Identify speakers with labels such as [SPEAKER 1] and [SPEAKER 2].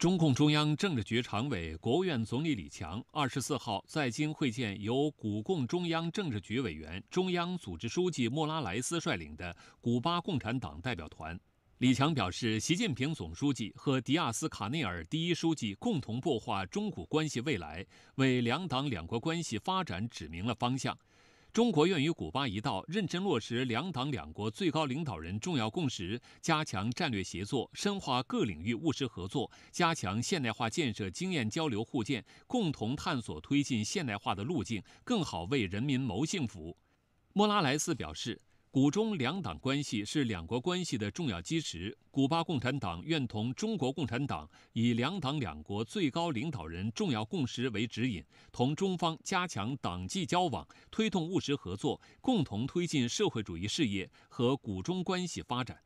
[SPEAKER 1] 中共中央政治局常委、国务院总理李强二十四号在京会见由古共中央政治局委员、中央组织书记莫拉莱斯率领的古巴共产党代表团。李强表示，习近平总书记和迪亚斯卡内尔第一书记共同擘画中古关系未来，为两党两国关系发展指明了方向。中国愿与古巴一道，认真落实两党两国最高领导人重要共识，加强战略协作，深化各领域务实合作，加强现代化建设经验交流互鉴，共同探索推进现代化的路径，更好为人民谋幸福。莫拉莱斯表示。古中两党关系是两国关系的重要基石。古巴共产党愿同中国共产党以两党两国最高领导人重要共识为指引，同中方加强党际交往，推动务实合作，共同推进社会主义事业和古中关系发展。